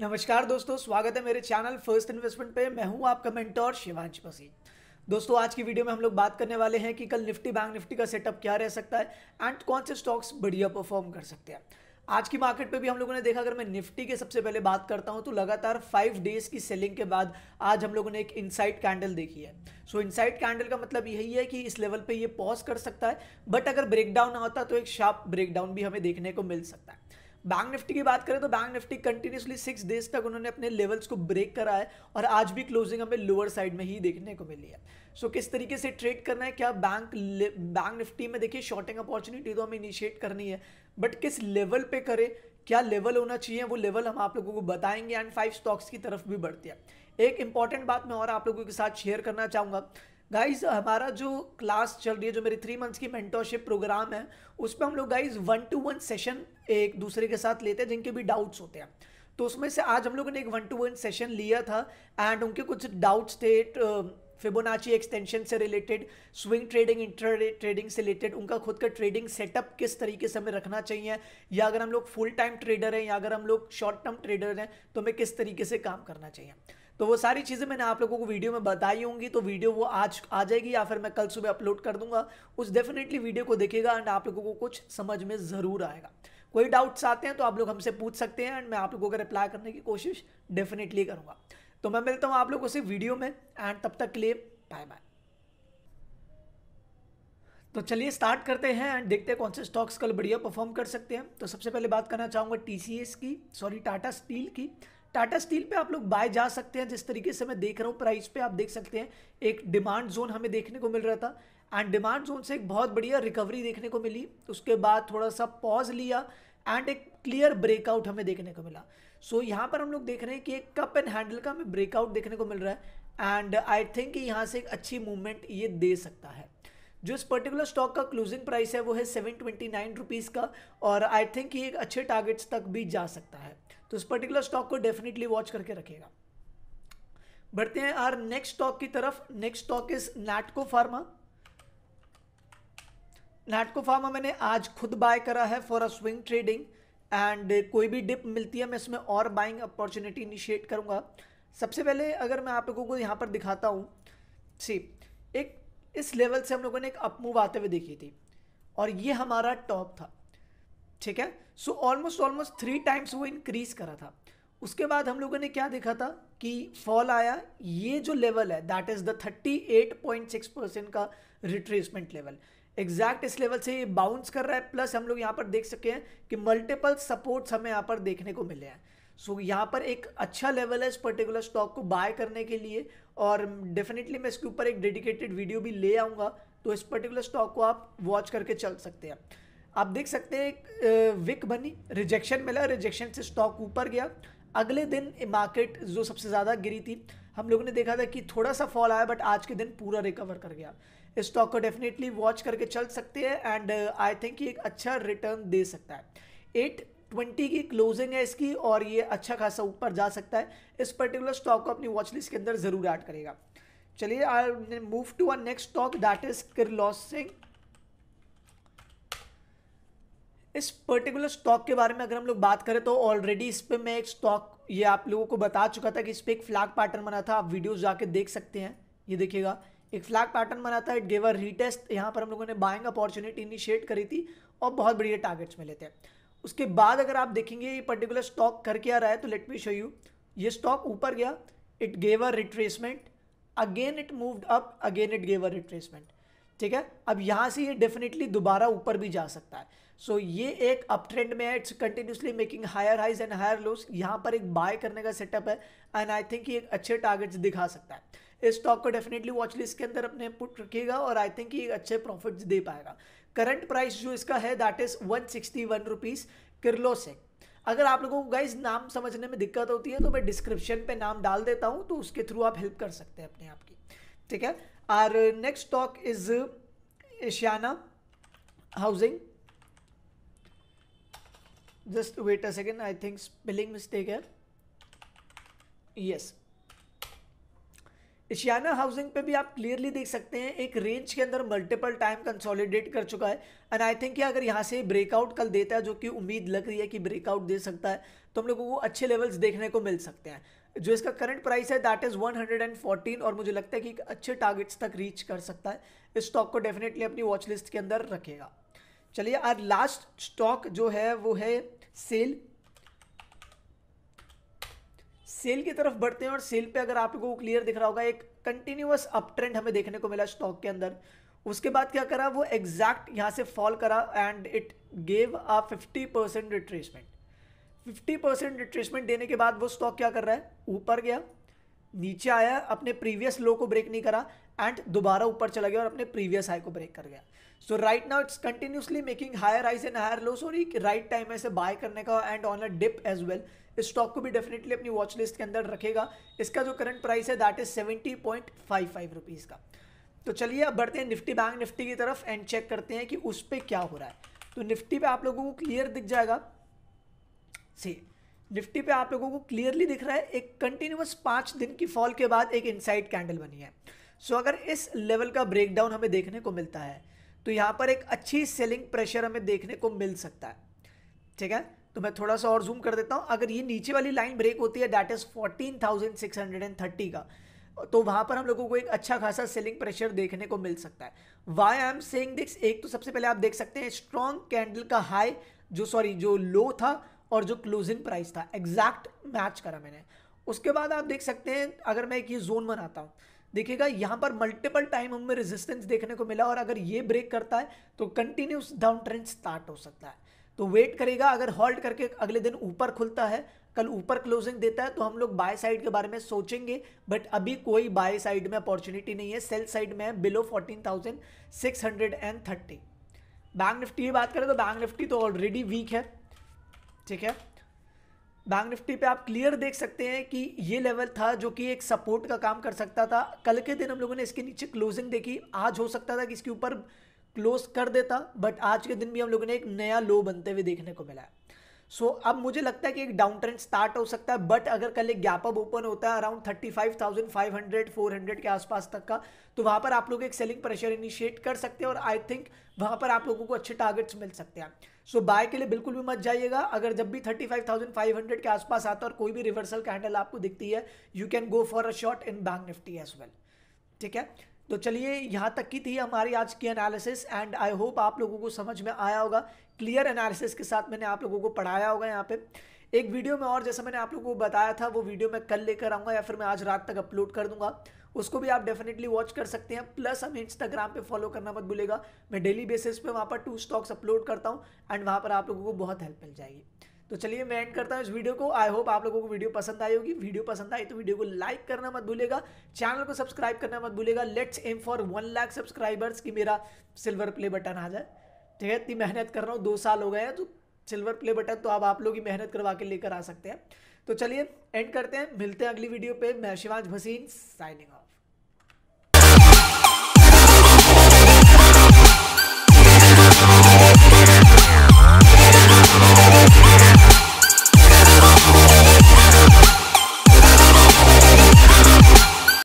नमस्कार दोस्तों स्वागत है मेरे चैनल फर्स्ट इन्वेस्टमेंट पे मैं हूं आपका मेंटोर शिवांश पसी दोस्तों आज की वीडियो में हम लोग बात करने वाले हैं कि कल निफ्टी बैंक निफ्टी का सेटअप क्या रह सकता है एंड कौन से स्टॉक्स बढ़िया परफॉर्म कर सकते हैं आज की मार्केट पे भी हम लोगों ने देखा अगर मैं निफ्टी के सबसे पहले बात करता हूँ तो लगातार फाइव डेज की सेलिंग के बाद आज हम लोगों ने एक इनसाइड कैंडल देखी है सो इनसाइड कैंडल का मतलब यही है कि इस लेवल पे ये पॉज कर सकता है बट अगर ब्रेकडाउन आता तो एक शार्प ब्रेकडाउन भी हमें देखने को मिल सकता है बैंक निफ्टी की बात करें तो bank Nifty continuously six days तक उन्होंने अपने लेवल्स को ब्रेक करा है और आज भी क्लोजिंग हमें लोअर साइड में ही देखने को मिली है सो so, किस तरीके से ट्रेड करना है क्या बैंक बैंक निफ्टी में देखिए शॉर्टिंग अपॉर्चुनिटी तो हमें इनिशिएट करनी है बट किस लेवल पे करें क्या लेवल होना चाहिए वो लेवल हम आप लोगों को बताएंगे एंड फाइव स्टॉक्स की तरफ भी बढ़ती है एक इंपॉर्टेंट बात मैं और आप लोगों के साथ शेयर करना चाहूँगा गाइज हमारा जो क्लास चल रही है जो मेरी थ्री मंथ्स की मेंटोरशिप प्रोग्राम है उस पर हम लोग guys one to one session एक दूसरे के साथ लेते हैं जिनके भी डाउट्स होते हैं तो उसमें से आज हम लोगों ने एक वन टू वन सेशन लिया था एंड उनके कुछ डाउट्स थे फिबोनाची एक्सटेंशन से related swing trading inter trading से रिलेटेड उनका खुद का ट्रेडिंग सेटअप किस तरीके से हमें रखना चाहिए या अगर हम लोग फुल टाइम ट्रेडर हैं या अगर हम लोग शॉर्ट टर्म ट्रेडर हैं तो हमें किस तरीके से काम करना चाहिए तो वो सारी चीज़ें मैंने आप लोगों को वीडियो में बताई होंगी तो वीडियो वो आज आ जाएगी या फिर मैं कल सुबह अपलोड कर दूंगा उस डेफिनेटली वीडियो को देखेगा एंड आप लोगों को कुछ समझ में ज़रूर आएगा कोई डाउट्स आते हैं तो आप लोग हमसे पूछ सकते हैं एंड मैं आप लोगों को रिप्लाई करने की कोशिश डेफिनेटली करूँगा तो मैं मिलता हूँ आप लोगों से वीडियो में एंड तब तक के लिए बाय बाय तो चलिए स्टार्ट करते हैं एंड देखते हैं कौन से स्टॉक्स कल बढ़िया परफॉर्म कर सकते हैं तो सबसे पहले बात करना चाहूँगा टी की सॉरी टाटा स्टील की टाटा स्टील पे आप लोग बाय जा सकते हैं जिस तरीके से मैं देख रहा हूँ प्राइस पे आप देख सकते हैं एक डिमांड जोन हमें देखने को मिल रहा था एंड डिमांड जोन से एक बहुत बढ़िया रिकवरी देखने को मिली उसके बाद थोड़ा सा पॉज लिया एंड एक क्लियर ब्रेकआउट हमें देखने को मिला सो so, यहाँ पर हम लोग देख रहे हैं कि एक कप एंड हैंडल का हमें ब्रेकआउट देखने को मिल रहा है एंड आई थिंक यहाँ से एक अच्छी मूवमेंट ये दे सकता है जो इस पर्टिकुलर स्टॉक का क्लोजिंग प्राइस है वो है सेवन ट्वेंटी नाइन रुपीज़ का और आई थिंक ये एक अच्छे टारगेट्स तक भी जा सकता है तो इस पर्टिकुलर स्टॉक को डेफिनेटली वॉच करके रखेगा बढ़ते हैं आर नेक्स्ट स्टॉक की तरफ next stock is Natco Pharma Natco Pharma मैंने आज खुद बाय करा है for a swing trading and कोई भी डिप मिलती है मैं इसमें और बाइंग अपॉर्चुनिटी इनिशिएट करूँगा सबसे पहले अगर मैं आप लोगों को यहाँ पर दिखाता हूँ सी इस लेवल से हम लोगों ने एक अपमूव आते हुए देखी थी और ये हमारा टॉप था ठीक है so almost almost three times वो इंक्रीज करा था उसके बाद हम लोगों ने क्या देखा था कि फॉल आया ये जो लेवल है दैट इज़ द 38.6 परसेंट का रिट्रेसमेंट लेवल एग्जैक्ट इस लेवल से ये बाउंस कर रहा है प्लस हम लोग यहाँ पर देख सके हैं कि मल्टीपल सपोर्ट्स हमें यहाँ पर देखने को मिले हैं सो so, यहाँ पर एक अच्छा लेवल है इस पर्टिकुलर स्टॉक को बाय करने के लिए और डेफिनेटली मैं इसके ऊपर एक डेडिकेटेड वीडियो भी ले आऊँगा तो इस पर्टिकुलर स्टॉक को आप वॉच करके चल सकते हैं आप देख सकते हैं विक बनी रिजेक्शन मिला रिजेक्शन से स्टॉक ऊपर गया अगले दिन मार्केट जो सबसे ज़्यादा गिरी थी हम लोगों ने देखा था कि थोड़ा सा फॉल आया बट आज के दिन पूरा रिकवर कर गया इस स्टॉक को डेफिनेटली वॉच करके चल सकते हैं एंड आई थिंक ये एक अच्छा रिटर्न दे सकता है एट ट्वेंटी की क्लोजिंग है इसकी और ये अच्छा खासा ऊपर जा सकता है इस पर्टिकुलर स्टॉक को अपनी वॉच लिस्ट के अंदर ज़रूर ऐड करेगा चलिए I move to our next stock that is Kirloskar इस पर्टिकुलर स्टॉक के बारे में अगर हम लोग बात करें तो ऑलरेडी इस पर मैं एक स्टॉक ये आप लोगों को बता चुका था कि इस पर एक फ्लैग पैटर्न बना था आप वीडियोज जाके देख सकते हैं ये देखिएगा एक फ्लैग पैटर्न बना था इट गेवर रीटेस्ट यहाँ पर हम लोगों ने बाइंग अपॉर्चुनिटी इनिशिएट करी थी और बहुत बढ़िया टारगेट्स मिले थे उसके बाद अगर आप देखेंगे ये पर्टिकुलर स्टॉक करके आ रहा है तो लेट मी शो यू ये स्टॉक ऊपर गया it gave a retracement again it moved up again it gave a retracement ठीक है अब यहाँ से ये डेफिनेटली दोबारा ऊपर भी जा सकता है सो so, ये एक अप ट्रेंड में है it's continuously making higher highs and higher lows यहाँ पर एक बाय करने का सेटअप है एंड आई थिंक ये अच्छे टारगेट्स दिखा सकता है इस स्टॉक को डेफिनेटली वॉचलिस्ट के अंदर अपने पुट रखिएगा और आई थिंक ये अच्छे प्रॉफिट्स दे पाएगा करंट प्राइस जो इसका है that is one sixty one rupees किरलो से अगर आप लोगों को गाइज नाम समझने में दिक्कत होती है तो मैं डिस्क्रिप्शन पे नाम डाल देता हूँ तो उसके थ्रू आप हेल्प कर सकते हैं अपने आप की ठीक है और next stock is Ashiana Housing just wait a second I think spelling mistake है यस yes. एशियाना हाउसिंग पे भी आप क्लियरली देख सकते हैं एक रेंज के अंदर मल्टीपल टाइम कंसोलिडेट कर चुका है एंड आई थिंक अगर यहाँ से ब्रेकआउट कल देता है जो कि उम्मीद लग रही है कि ब्रेकआउट दे सकता है तो हम लोगों को अच्छे लेवल्स देखने को मिल सकते हैं जो इसका करंट प्राइस है दैट इज़ 114 और मुझे लगता है कि अच्छे टारगेट्स तक रीच कर सकता है इस स्टॉक को डेफिनेटली अपनी वॉच लिस्ट के अंदर रखेगा चलिए आज लास्ट स्टॉक जो है वो है सेल सेल की तरफ बढ़ते हैं और सेल पे अगर आपको क्लियर दिख रहा होगा एक कंटिन्यूस अप ट्रेंड हमें देखने को मिला स्टॉक के अंदर उसके बाद क्या करा वो एग्जैक्ट यहाँ से फॉल करा and it gave a fifty percent retracement fifty percent retracement देने के बाद वो स्टॉक क्या कर रहा है ऊपर गया नीचे आया अपने प्रीवियस लो को ब्रेक नहीं करा एंड दोबारा ऊपर चला गया और अपने प्रीवियस हाई को ब्रेक कर गया so right now it's continuously making higher highs and higher low sorry right time है इसे बाय करने का and on a dip as well इस स्टॉक को भी डेफिनेटली अपनी वॉच लिस्ट के अंदर रखेगा इसका जो करंट प्राइस है that is seventy point five five rupees का तो चलिए अब बढ़ते हैं निफ्टी बैंक निफ्टी की तरफ एंड चेक करते हैं कि उस पर क्या हो रहा है तो निफ्टी पे आप लोगों को क्लियर दिख जाएगा सी निफ्टी पे आप लोगों को क्लियरली दिख रहा है एक कंटिन्यूस पाँच दिन की फॉल के बाद एक इनसाइड कैंडल बनी है सो so, अगर इस लेवल का ब्रेकडाउन हमें देखने को मिलता है तो यहाँ पर एक अच्छी सेलिंग प्रेशर हमें देखने को मिल सकता है ठीक है तो मैं थोड़ा सा और जूम कर देता हूँ अगर ये नीचे वाली लाइन ब्रेक होती है डैट इज़ फोर्टीन थर्टी का तो वहाँ पर हम लोगों को एक अच्छा खासा सेलिंग प्रेशर देखने को मिल सकता है why I am saying this एक तो सबसे पहले आप देख सकते हैं स्ट्रॉन्ग कैंडल का हाई जो सॉरी जो लो था और जो क्लोजिंग प्राइस था एग्जैक्ट मैच करा मैंने उसके बाद आप देख सकते हैं अगर मैं एक ये जोन बनाता हूँ देखिएगा यहां पर मल्टीपल टाइम हमें रेजिस्टेंस देखने को मिला और अगर ये ब्रेक करता है तो कंटिन्यूस डाउन ट्रेंड स्टार्ट हो सकता है तो वेट करेगा अगर हॉल्ट करके अगले दिन ऊपर खुलता है कल ऊपर क्लोजिंग देता है तो हम लोग बाय साइड के बारे में सोचेंगे बट अभी कोई बाय साइड में अपॉर्चुनिटी नहीं है सेल साइड में है below fourteen thousand six hundred and thirty bank Nifty की बात करें तो बैंक निफ्टी तो ऑलरेडी वीक है ठीक है बैंक निफ्टी पे आप क्लियर देख सकते हैं कि ये लेवल था जो कि एक सपोर्ट का काम कर सकता था कल के दिन हम लोगों ने इसके नीचे क्लोजिंग देखी आज हो सकता था कि इसके ऊपर क्लोज कर देता बट आज के दिन भी हम लोगों ने एक नया लो बनते हुए देखने को मिला है सो so, अब मुझे लगता है कि एक डाउन ट्रेंड स्टार्ट हो सकता है बट अगर कल एक गैप अप ओपन होता है around thirty five thousand five hundred four hundred के आसपास तक का तो वहां पर आप लोग एक सेलिंग प्रेशर इनिशिएट कर सकते हैं और आई थिंक वहां पर आप लोगों को अच्छे टारगेट्स मिल सकते हैं सो so, बाय के लिए बिल्कुल भी मत जाइएगा अगर जब भी 35,500 के आसपास आता है और कोई भी रिवर्सल कैंडल आपको दिखती है you can go for a shot in bank Nifty as well ठीक है तो चलिए यहाँ तक की थी हमारी आज की एनालिसिस एंड आई होप आप लोगों को समझ में आया होगा क्लियर एनालिसिस के साथ मैंने आप लोगों को पढ़ाया होगा यहाँ पे एक वीडियो में और जैसे मैंने आप लोगों को बताया था वो वीडियो मैं कल लेकर आऊँगा या फिर मैं आज रात तक अपलोड कर दूंगा उसको भी आप डेफिनेटली वॉच कर सकते हैं प्लस हमें इंस्टाग्राम पे फॉलो करना मत भूलेगा मैं डेली बेसिस पे वहाँ पर टू स्टॉक्स अपलोड करता हूँ एंड वहाँ पर आप लोगों को बहुत हेल्प मिल जाएगी तो चलिए मैं एंड करता हूँ इस वीडियो को आई होप आप लोगों को वीडियो पसंद आई होगी वीडियो पसंद आई तो वीडियो को लाइक करना मत भूलेगा चैनल को सब्सक्राइब करना मत भूलेगा let's aim for one lakh subscribers की मेरा सिल्वर प्ले बटन आ जाए ठीक है इतनी मेहनत कर रहा हूँ दो साल हो गए हैं तो सिल्वर प्ले बटन तो अब आप लोग ही मेहनत करवा के लेकर आ सकते हैं तो चलिए एंड करते हैं मिलते हैं अगली वीडियो पे मैं शिवाज भसीन साइनिंग ऑफ